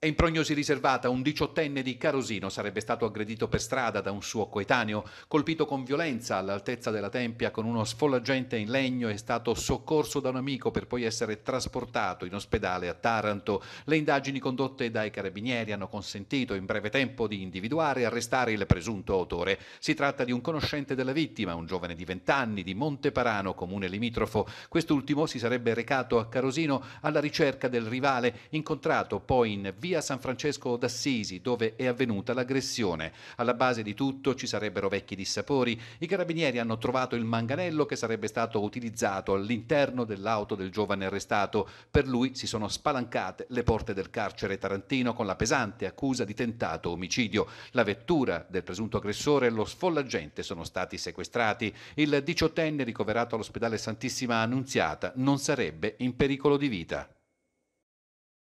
È in prognosi riservata un diciottenne di Carosino sarebbe stato aggredito per strada da un suo coetaneo, colpito con violenza all'altezza della tempia con uno sfollagente in legno, è stato soccorso da un amico per poi essere trasportato in ospedale a Taranto. Le indagini condotte dai carabinieri hanno consentito in breve tempo di individuare e arrestare il presunto autore. Si tratta di un conoscente della vittima, un giovane di 20 anni di Monteparano, comune limitrofo. Quest'ultimo si sarebbe recato a Carosino alla ricerca del rivale, incontrato poi in via via San Francesco d'Assisi, dove è avvenuta l'aggressione. Alla base di tutto ci sarebbero vecchi dissapori. I carabinieri hanno trovato il manganello che sarebbe stato utilizzato all'interno dell'auto del giovane arrestato. Per lui si sono spalancate le porte del carcere tarantino con la pesante accusa di tentato omicidio. La vettura del presunto aggressore e lo sfollagente sono stati sequestrati. Il diciottenne ricoverato all'ospedale Santissima Annunziata non sarebbe in pericolo di vita.